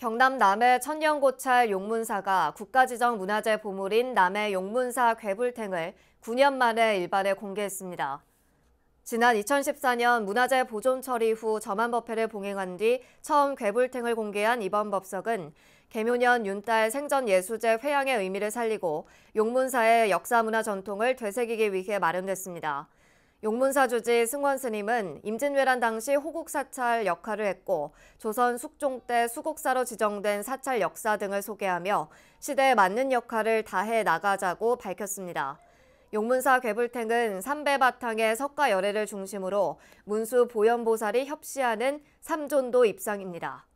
경남 남해 천년고찰 용문사가 국가지정 문화재 보물인 남해 용문사 괴불탱을 9년 만에 일반에 공개했습니다. 지난 2014년 문화재 보존 처리 후저만법회를 봉행한 뒤 처음 괴불탱을 공개한 이번 법석은 개묘년 윤달 생전 예수제 회양의 의미를 살리고 용문사의 역사문화 전통을 되새기기 위해 마련됐습니다. 용문사 주지 승원 스님은 임진왜란 당시 호국 사찰 역할을 했고 조선 숙종 때 수국사로 지정된 사찰 역사 등을 소개하며 시대에 맞는 역할을 다해 나가자고 밝혔습니다. 용문사 괴불탱은 삼배 바탕의 석가 열애를 중심으로 문수 보현보살이 협시하는 삼존도 입상입니다.